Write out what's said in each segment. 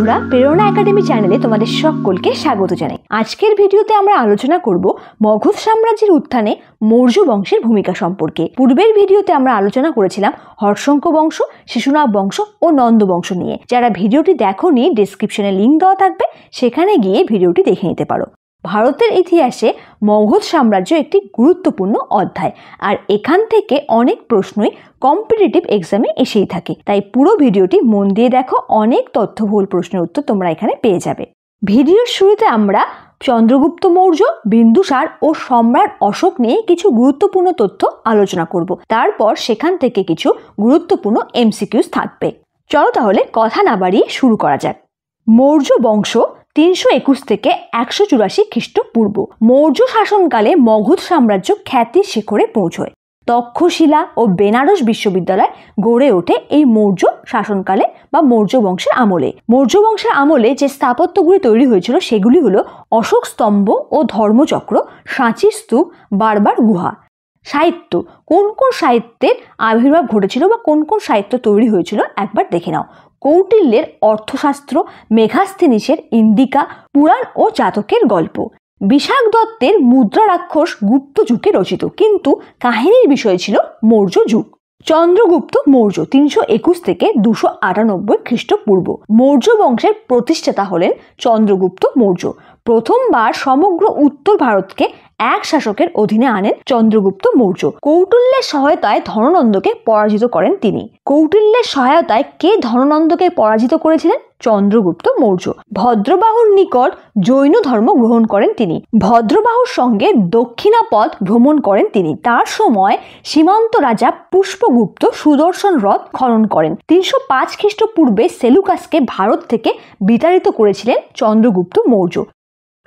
বন্ধুরা প্রেরণা একাডেমি চ্যানেলে তোমাদের সকলকে স্বাগত জানাই আজকের ভিডিওতে আমরা আলোচনা করব মগধ সাম্রাজ্যের উত্থানে মৌর্য বংশের ভূমিকা সম্পর্কে পূর্বের ভিডিওতে আমরা আলোচনা করেছিলাম হর্ষঙ্ক বংশ শিশুনাগ বংশ ও নন্দ বংশ নিয়ে যারা ভিডিওটি দেখো নি ডিসক্রিপশনে লিঙ্ক দেওয়া থাকবে সেখানে গিয়ে ভিডিওটি দেখে নিতে পারো ভারতের ইতিহাসে মগধ সাম্রাজ্য একটি গুরুত্বপূর্ণ অধ্যায় আর এখান থেকে অনেক প্রশ্নই কম্পিটিটিভ এক্সামে এসেই থাকে তাই পুরো ভিডিওটি মন দিয়ে দেখো অনেক তথ্যবহুল প্রশ্নের উত্তর তোমরা এখানে পেয়ে যাবে ভিডিওর শুরুতে আমরা চন্দ্রগুপ্ত মৌর্য বিন্দুসার ও সম্রাট অশোক নিয়ে কিছু গুরুত্বপূর্ণ তথ্য আলোচনা করব তারপর সেখান থেকে কিছু গুরুত্বপূর্ণ এমসিকিউস থাকবে চলো তাহলে কথা না বাড়িয়ে শুরু করা যাক মৌর্য বংশ তিনশো একুশ থেকে একশো চুরাশি খ্রিস্টপূর্ব মৌর্য শাসনকালে মগধ সাম্রাজ্য খ্যাতির শিখরে পৌঁছয় তক্ষশিলা ও বেনারস বিশ্ববিদ্যালয় গড়ে ওঠে এই মৌর্য শাসনকালে বা মৌর্য বংশের আমলে মৌর্য বংশের আমলে যে স্থাপত্যগুলি তৈরি হয়েছিল সেগুলি হলো অশোক স্তম্ভ ও ধর্মচক্র সাঁচির স্তূপ বারবার গুহা সাহিত্য কোন কোন সাহিত্যের আবির্ভাব ঘটেছিল বা কোন কোন সাহিত্য তৈরি হয়েছিল একবার দেখে নাও কৌটিল্যের অর্থশাস্ত্র মেঘাস্থিনিসের ইন্দিকা পুরাণ ও জাতকের গল্প বিশাখ দত্তের মুদ্রা রাক্ষস গুপ্ত যুগে রচিত কিন্তু কাহিনীর বিষয় ছিল মৌর্য যুগ চন্দ্রগুপ্ত মৌর্য তিনশো একুশ থেকে দুশো আটানব্বই খ্রিস্টপূর্ব মৌর্য বংশের প্রতিষ্ঠাতা হলেন চন্দ্রগুপ্ত মৌর্য প্রথমবার সমগ্র উত্তর ভারতকে এক শাসকের অধীনে আনেন চন্দ্রগুপ্ত মৌর্য কৌটুল্যের সহায়তায় ধননন্দকে পরাজিত করেন তিনি কৌটিল্যের সহায়তায় কে ধননন্দকে পরাজিত করেছিলেন চন্দ্রগুপ্ত মৌর্য ভদ্রবাহুর নিকট জৈন ধর্ম গ্রহণ করেন তিনি ভদ্রবাহুর সঙ্গে দক্ষিণাপথ ভ্রমণ করেন তিনি তার সময় সীমান্ত রাজা পুষ্পগুপ্ত সুদর্শন হ্রদ খনন করেন তিনশো পাঁচ খ্রিস্টপূর্বে সেলুকাসকে ভারত থেকে বিতাড়িত করেছিলেন চন্দ্রগুপ্ত মৌর্য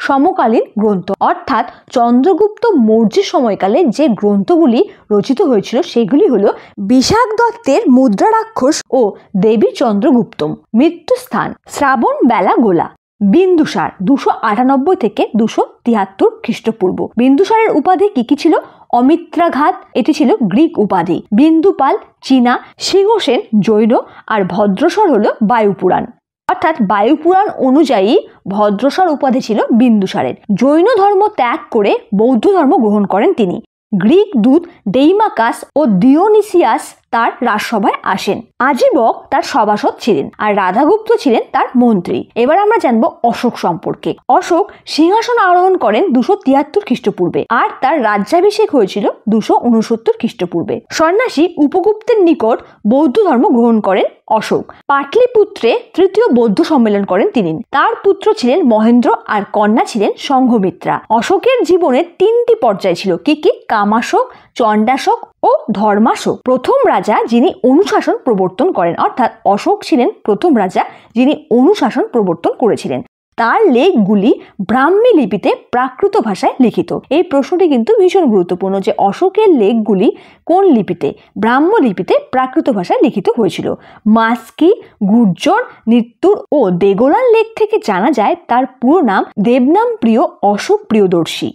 সমকালীন গ্রন্থ অর্থাৎ চন্দ্রগুপ্ত মৌর্য সময়কালে যে গ্রন্থগুলি রচিত হয়েছিল সেগুলি হল বিশাখ দত্তের মুদ্রারাক্ষস ও দেবী চন্দ্রগুপ্তম মৃত্যুস্থান শ্রাবণ বেলা গোলা বিন্দুসার দুশো আটানব্বই থেকে দুশো তিয়াত্তর খ্রিস্টপূর্ব বিন্দুসারের উপাধি কি কি ছিল অমিত্রাঘাত এটি ছিল গ্রিক উপাধি বিন্দুপাল চীনা সিংহসেন জৈন আর ভদ্রসর হল বায়ুপুরাণ অর্থাৎ বায়ুপুরাণ অনুযায়ী ভদ্রসার উপাধি ছিল বিন্দুসারের জৈন ধর্ম ত্যাগ করে বৌদ্ধ ধর্ম গ্রহণ করেন তিনি গ্রিক দূত ডেইমাকাস ও দিওনিসিয়াস তার রাজসভায় আসেন আজীবক তার সভাসদ ছিলেন আর রাধাগুপ্ত ছিলেন তার মন্ত্রী এবার আমরা জানবো অশোক সম্পর্কে অশোক সিংহাসন আরোহণ করেন দুশো তিয়াত্তর খ্রিস্টপূর্বে আর তার রাজ্যাভিষেক হয়েছিল দুশো উনসত্তর খ্রিস্টপূর্বে সন্ন্যাসী উপগুপ্তের নিকট বৌদ্ধ ধর্ম গ্রহণ করেন অশোক পাটলিপুত্রে তৃতীয় বৌদ্ধ সম্মেলন করেন তিনি তার পুত্র ছিলেন মহেন্দ্র আর কন্যা ছিলেন সংঘমিত্রা অশোকের জীবনে তিনটি পর্যায় ছিল কি কি কামাশোক চণ্ডাশোক ও ধর্মাশোক প্রথম রাজা যিনি অনুশাসন প্রবর্তন করেন অর্থাৎ অশোক ছিলেন প্রথম রাজা যিনি অনুশাসন প্রবর্তন করেছিলেন তার লেখগুলি ব্রাহ্মী লিপিতে প্রাকৃত ভাষায় লিখিত এই প্রশ্নটি কিন্তু ভীষণ গুরুত্বপূর্ণ যে অশোকের লেখগুলি কোন লিপিতে ব্রাহ্ম লিপিতে প্রাকৃত ভাষায় লিখিত হয়েছিল মাস্কি গুর্জর নৃত্যুর ও দেগোলার লেখ থেকে জানা যায় তার পুরো নাম দেবনাম প্রিয় অশোক প্রিয়দর্শী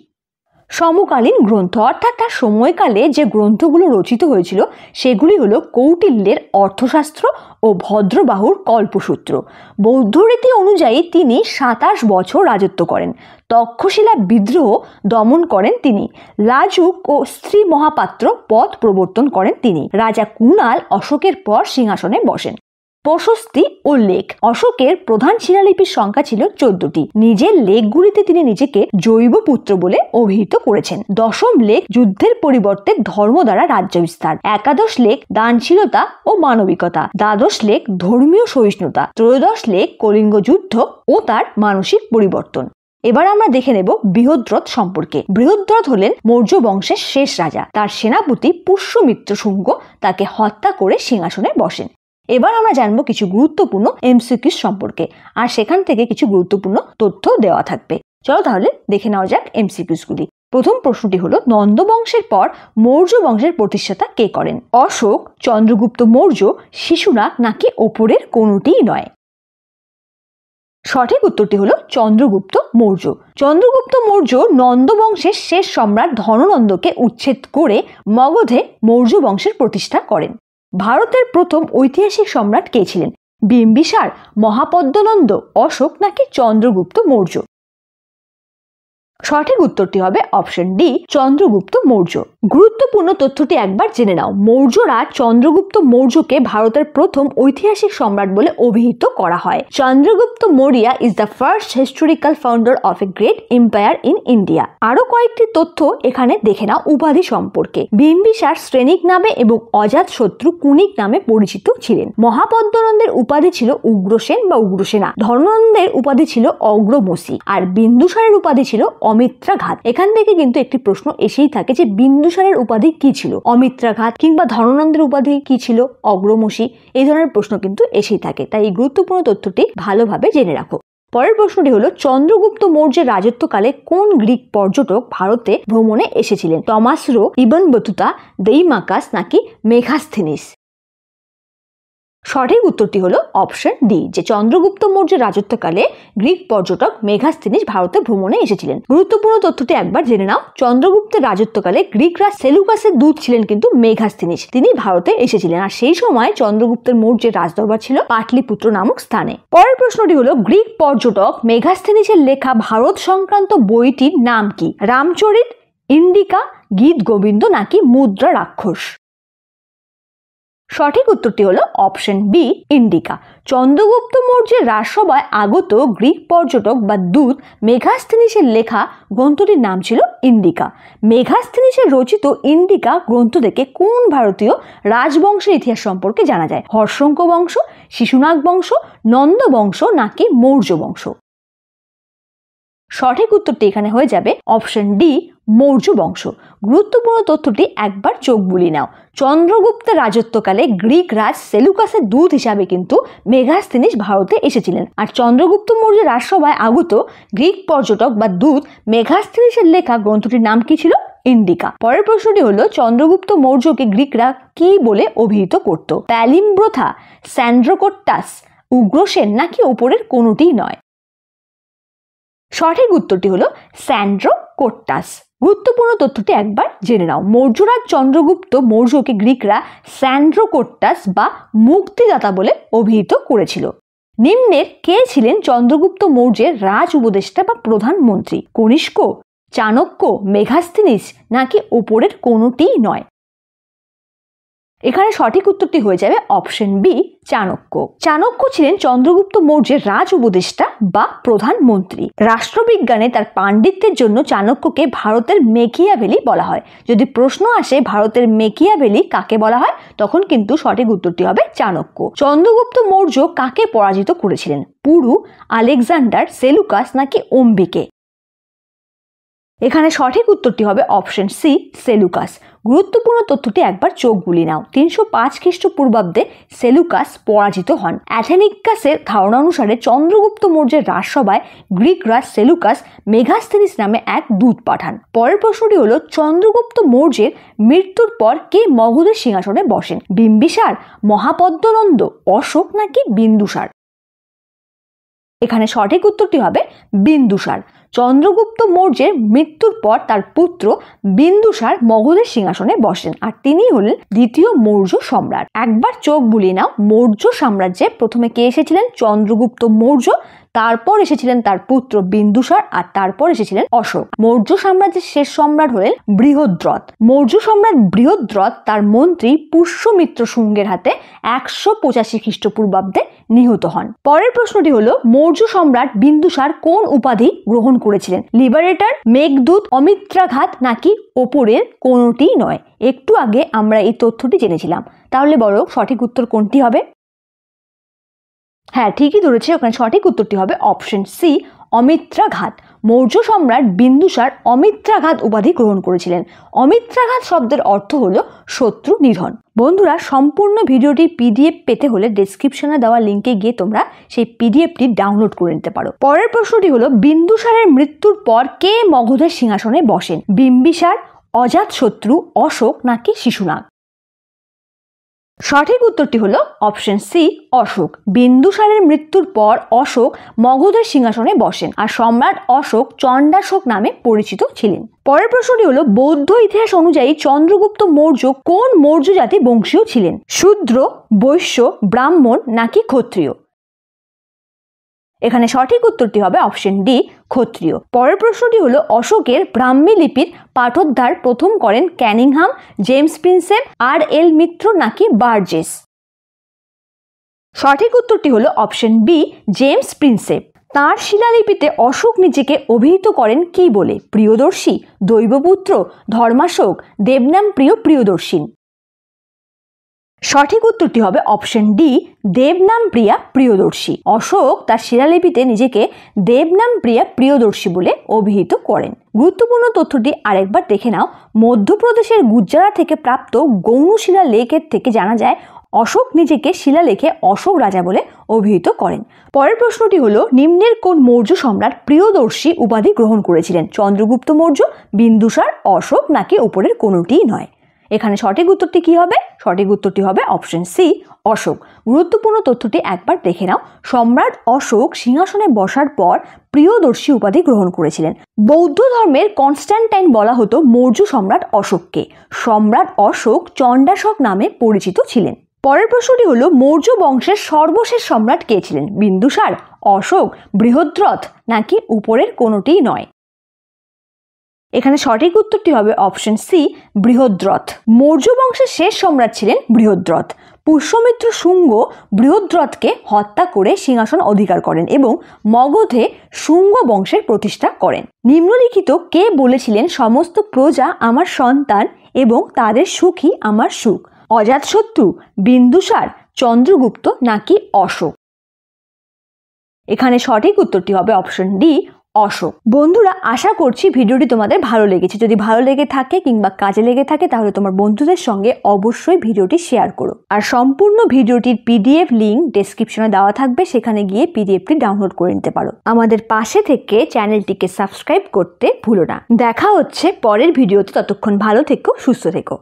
সমকালীন গ্রন্থ অর্থাৎ তার সময়কালে যে গ্রন্থগুলো রচিত হয়েছিল সেগুলি হলো কৌটিল্যের অর্থশাস্ত্র ও ভদ্রবাহুর কল্পসূত্র বৌদ্ধরীতি অনুযায়ী তিনি সাতাশ বছর রাজত্ব করেন তক্ষশিলা বিদ্রোহ দমন করেন তিনি লাজুক ও স্ত্রী মহাপাত্র পথ প্রবর্তন করেন তিনি রাজা কুণাল অশোকের পর সিংহাসনে বসেন প্রশস্তি ও লেখ অশোকের প্রধান শিলালিপির সংখ্যা ছিল চোদ্দটি নিজের লেখগুলিতে তিনি নিজেকে জৈব পুত্র বলে অভিহিত করেছেন দশম লেখ যুদ্ধের পরিবর্তে ধর্ম দ্বারা রাজ্য বিস্তার একাদশ লেখ দানশীলতা ও মানবিকতা দ্বাদশ লেখ ধর্মীয় সহিষ্ণুতা ত্রয়োদশ লেখ কলিঙ্গ যুদ্ধ ও তার মানসিক পরিবর্তন এবার আমরা দেখে নেব বৃহদ্রথ সম্পর্কে বৃহদ্রথ হলেন মৌর্য বংশের শেষ রাজা তার সেনাপতি পুষ্যমিত্র শুঙ্গ তাকে হত্যা করে সিংহাসনে বসেন এবার আমরা জানবো কিছু গুরুত্বপূর্ণ এমসিকিউ সম্পর্কে আর সেখান থেকে কিছু গুরুত্বপূর্ণ তথ্য দেওয়া থাকবে চলো তাহলে দেখে নেওয়া যাক এমসিকিউসগুলি প্রথম প্রশ্নটি হলো নন্দবংশের পর মৌর্য বংশের প্রতিষ্ঠাতা কে করেন অশোক চন্দ্রগুপ্ত মৌর্য শিশুনাগ নাকি ওপরের কোনোটিই নয় সঠিক উত্তরটি হলো চন্দ্রগুপ্ত মৌর্য চন্দ্রগুপ্ত মৌর্য নন্দবংশের শেষ সম্রাট ধননন্দকে উচ্ছেদ করে মগধে মৌর্য বংশের প্রতিষ্ঠা করেন ভারতের প্রথম ঐতিহাসিক সম্রাট কে ছিলেন বিম্বিসার মহাপদ্মনন্দ অশোক নাকি চন্দ্রগুপ্ত মৌর্য সঠিক উত্তরটি হবে অপশন ডি চন্দ্রগুপ্ত মৌর্য গুরুত্বপূর্ণ তথ্যটি একবার জেনে নাও মৌর্যরা চন্দ্রগুপ্ত মৌর্যকে ভারতের প্রথম ঐতিহাসিক সম্রাট বলে অভিহিত করা হয় Chandragupta Maurya is the first historical founder of a great empire in India আরো কয়েকটি তথ্য এখানে দেখে নাও উপাধি সম্পর্কে বিম্বিসার শ্রেণিক নামে এবং অজাত শত্রু কুনিক নামে পরিচিত ছিলেন মহাপদ্মনন্দের উপাধি ছিল উগ্রসেন বা উগ্রসেনা ধর্মনন্দের উপাধি ছিল অগ্রমসি আর বিন্দুসারের উপাধি ছিল অমিত্রাঘাত এখান থেকে কিন্তু একটি প্রশ্ন এসেই থাকে যে বিন্দু বিন্দুসারের উপাধি কি ছিল অমিত্রাঘাত কিংবা ধরনন্দের উপাধি কি ছিল অগ্রমসী এই ধরনের প্রশ্ন কিন্তু এসেই থাকে তাই এই গুরুত্বপূর্ণ তথ্যটি ভালোভাবে জেনে রাখো পরের প্রশ্নটি হলো চন্দ্রগুপ্ত মৌর্যের রাজত্বকালে কোন গ্রিক পর্যটক ভারতে ভ্রমণে এসেছিলেন Thomas Roe Ibn Battuta Deimachus নাকি মেঘাস্থিনিস সঠিক উত্তরটি হলো অপশন ডি যে চন্দ্রগুপ্ত মৌর্যের রাজত্বকালে গ্রিক পর্যটক মেঘাস্তিনিস ভারতে ভ্রমণে এসেছিলেন গুরুত্বপূর্ণ তথ্যটি একবার জেনে নাও চন্দ্রগুপ্তের রাজত্বকালে গ্রিকরা সেলুকাসের দূত ছিলেন কিন্তু মেঘাস্তিনিস তিনি ভারতে এসেছিলেন আর সেই সময় চন্দ্রগুপ্তের মৌর্যের রাজদরবার ছিল পাটলিপুত্র নামক স্থানে পরের প্রশ্নটি হলো গ্রিক পর্যটক মেঘাস্তিনিসের লেখা ভারত সংক্রান্ত বইটির নাম কি রামচরিত ইন্ডিকা গীত গোবিন্দ নাকি মুদ্রা রাক্ষস সঠিক উত্তরটি হলো অপশন বি ইন্ডিকা চন্দ্রগুপ্ত মৌর্যের রাজসভায় আগত গ্রিক পর্যটক বা দূত মেঘাস্থিনিসের লেখা গ্রন্থটির নাম ছিল ইন্ডিকা মেঘাস্থিনিসের রচিত ইন্ডিকা গ্রন্থ থেকে কোন ভারতীয় রাজবংশের ইতিহাস সম্পর্কে জানা যায় হর্ষঙ্ক বংশ শিশুনাগ বংশ নন্দ বংশ নাকি মৌর্য বংশ সঠিক উত্তরটি এখানে হয়ে যাবে অপশন ডি মৌর্য বংশ গুরুত্বপূর্ণ তথ্যটি একবার চোখ বুলি নাও চন্দ্রগুপ্তের রাজত্বকালে গ্রিক রাজ সেলুকাসের দূত হিসাবে কিন্তু মেঘাস্তিনিস ভারতে এসেছিলেন আর চন্দ্রগুপ্ত মৌর্য রাজসভায় আগত গ্রিক পর্যটক বা দূত মেঘাস্তিনিসের লেখা গ্রন্থটির নাম কি ছিল ইন্ডিকা পরের প্রশ্নটি হলো চন্দ্রগুপ্ত মৌর্যকে গ্রিকরা কি বলে অভিহিত করত প্যালিম্ব্রথা স্যান্ড্রোকোট্টাস উগ্রসেন নাকি ওপরের কোনোটিই নয় সঠিক উত্তরটি হলো স্যান্ড্রো কোট্টাস গুরুত্বপূর্ণ তথ্যটি একবার জেনে নাও মৌর্যরাজ চন্দ্রগুপ্ত মৌর্যকে গ্রিকরা স্যান্ড্রোকোট্টাস বা মুক্তিদাতা বলে অভিহিত করেছিল নিম্নের কে ছিলেন চন্দ্রগুপ্ত মৌর্যের রাজ উপদেষ্টা বা প্রধানমন্ত্রী কনিষ্ক চাণক্য মেঘাস্তিনিস নাকি ওপরের কোনোটিই নয় এখানে সঠিক উত্তরটি হয়ে যাবে অপশন বি চাণক্য চাণক্য ছিলেন চন্দ্রগুপ্ত মৌর্যের রাজ উপদেষ্টা বা প্রধানমন্ত্রী রাষ্ট্রবিজ্ঞানে তার পাণ্ডিত্যের জন্য চাণক্যকে ভারতের মেকিয়াভেলি বলা হয় যদি প্রশ্ন আসে ভারতের মেকিয়াভেলি কাকে বলা হয় তখন কিন্তু সঠিক উত্তরটি হবে চাণক্য চন্দ্রগুপ্ত মৌর্য কাকে পরাজিত করেছিলেন পুরু আলেকজান্ডার সেলুকাস নাকি অম্বিকে এখানে সঠিক উত্তরটি হবে অপশন সি সেলুকাস গুরুত্বপূর্ণ তথ্যটি একবার চোখ গুলি নাও তিনশো পাঁচ খ্রিস্টপূর্বাব্দে সেলুকাস পরাজিত হন অ্যাথেনিকাসের ধারণা অনুসারে চন্দ্রগুপ্ত মৌর্যের রাজসভায় গ্রিক রাজ সেলুকাস মেঘাস্থেনিস নামে এক দূত পাঠান পরের প্রশ্নটি হলো চন্দ্রগুপ্ত মৌর্যের মৃত্যুর পর কে মগধের সিংহাসনে বসেন বিম্বিসার মহাপদ্মনন্দ অশোক নাকি বিন্দুসার এখানে সঠিক উত্তরটি হবে বিন্দুসার চন্দ্রগুপ্ত মৌর্যের মৃত্যুর পর তার পুত্র বিন্দুসার মগধের সিংহাসনে বসেন আর তিনি হলেন দ্বিতীয় মৌর্য সম্রাট একবার চোখ বুলিয়ে নাও মৌর্য সাম্রাজ্যে প্রথমে কে এসেছিলেন চন্দ্রগুপ্ত মৌর্য তারপর এসেছিলেন তার পুত্র বিন্দুসার আর তারপর এসেছিলেন অশোক মৌর্য সাম্রাজ্যের শেষ সম্রাট হলেন বৃহদ্রত মৌর্য সম্রাট বৃহদ্রত তার মন্ত্রী পুষ্যমিত্র শুঙ্গের হাতে একশো পঁচাশি খ্রিস্টপূর্বাব্দে নিহত হন পরের প্রশ্নটি হলো মৌর্য সম্রাট বিন্দুসার কোন উপাধি গ্রহণ করেছিলেন লিবারেটর মেঘদূত অমিত্রাঘাত নাকি ওপরের কোনোটি নয় একটু আগে আমরা এই তথ্যটি জেনেছিলাম তাহলে বড় সঠিক উত্তর কোনটি হবে হ্যাঁ ঠিকই ধরেছে ওখানে সঠিক উত্তরটি হবে অপশন সি অমিত্রাঘাত মৌর্য সম্রাট বিন্দুসার অমিত্রাঘাত উপাধি গ্রহণ করেছিলেন অমিত্রাঘাত শব্দের অর্থ হল শত্রু নিধন বন্ধুরা সম্পূর্ণ ভিডিওটি পিডিএফ পেতে হলে ডিসক্রিপশনে দেওয়া লিঙ্কে গিয়ে তোমরা সেই পিডিএফটি ডাউনলোড করে নিতে পারো পরের প্রশ্নটি হলো বিন্দুসারের মৃত্যুর পর কে মগধের সিংহাসনে বসেন বিম্বিসার অজাত শত্রু অশোক নাকি শিশুনাগ সঠিক উত্তরটি হলো অপশন সি অশোক বিন্দুসারের মৃত্যুর পর অশোক মগধের সিংহাসনে বসেন আর সম্রাট অশোক চণ্ডাশোক নামে পরিচিত ছিলেন পরের প্রশ্নটি হলো বৌদ্ধ ইতিহাস অনুযায়ী চন্দ্রগুপ্ত মৌর্য কোন মৌর্য জাতি বংশীয় ছিলেন শূদ্র বৈশ্য ব্রাহ্মণ নাকি ক্ষত্রিয় এখানে সঠিক উত্তরটি হবে অপশন ডি ক্ষত্রিয় পরের প্রশ্নটি হলো অশোকের ব্রাহ্মী লিপির পাঠোদ্ধার প্রথম করেন Cunningham James Prinsep R L Mitra নাকি বার্জেস সঠিক উত্তরটি হলো অপশন বি জেমস প্রিন্সেপ তাঁর শিলালিপিতে অশোক নিজেকে অভিহিত করেন কি বলে প্রিয়দর্শী দৈবপুত্র ধর্মাশোক দেবনাম প্রিয় প্রিয়দর্শী সঠিক উত্তরটি হবে অপশন ডি দেবনাম প্রিয়া প্রিয়দর্শী অশোক তার শিলালিপিতে নিজেকে দেবনাম প্রিয়া প্রিয়দর্শী বলে অভিহিত করেন গুরুত্বপূর্ণ তথ্যটি আরেকবার দেখে নাও মধ্যপ্রদেশের গুজরাট থেকে প্রাপ্ত গৌণশিলা লেখের থেকে জানা যায় অশোক নিজেকে শিলালেখে অশোক রাজা বলে অভিহিত করেন পরের প্রশ্নটি হলো নিম্নের কোন মৌর্য সম্রাট প্রিয়দর্শী উপাধি গ্রহণ করেছিলেন চন্দ্রগুপ্ত মৌর্য বিন্দুসার অশোক নাকি ওপরের কোনোটিই নয় এখানে সঠিক উত্তরটি কি হবে সঠিক উত্তরটি হবে অপশন সি অশোক গুরুত্বপূর্ণ তথ্যটি একবার দেখে নাও সম্রাট অশোক সিংহাসনে বসার পর প্রিয়দর্শী উপাধি গ্রহণ করেছিলেন বৌদ্ধ ধর্মের কনস্ট্যান্টাইন বলা হতো মৌর্য সম্রাট অশোককে সম্রাট অশোক চণ্ডাশক নামে পরিচিত ছিলেন পরের প্রশ্নটি হলো মৌর্য বংশের সর্বশেষ সম্রাট কে ছিলেন বিন্দুসার অশোক বৃহদ্রথ নাকি উপরের কোনোটিই নয় এখানে সঠিক উত্তরটি হবে অপশন সি বৃহদ্রথ মৌর্য বংশের শেষ সম্রাট ছিলেন বৃহদ্রথ পুষ্যমিত্র শুঙ্গ বৃহদ্রথকে হত্যা করে সিংহাসন অধিকার করেন এবং মগধে শুঙ্গ বংশের প্রতিষ্ঠা করেন নিম্নলিখিত কে বলেছিলেন সমস্ত প্রজা আমার সন্তান এবং তাদের সুখই আমার সুখ অজাতশত্রু বিন্দুসার চন্দ্রগুপ্ত নাকি অশোক এখানে সঠিক উত্তরটি হবে অপশন ডি অশোক বন্ধুরা আশা করছি ভিডিওটি তোমাদের ভালো লেগেছে যদি ভালো লেগে থাকে কিংবা কাজে লেগে থাকে তাহলে তোমার বন্ধুদের সঙ্গে অবশ্যই ভিডিওটি শেয়ার করো আর সম্পূর্ণ ভিডিওটির পিডিএফ লিঙ্ক ডেসক্রিপশনে দেওয়া থাকবে সেখানে গিয়ে পিডিএফটি ডাউনলোড করে নিতে পারো আমাদের পাশে থেকে চ্যানেলটিকে সাবস্ক্রাইব করতে ভুলো না দেখা হচ্ছে পরের ভিডিওতে ততক্ষণ ভালো থেকো সুস্থ থেকো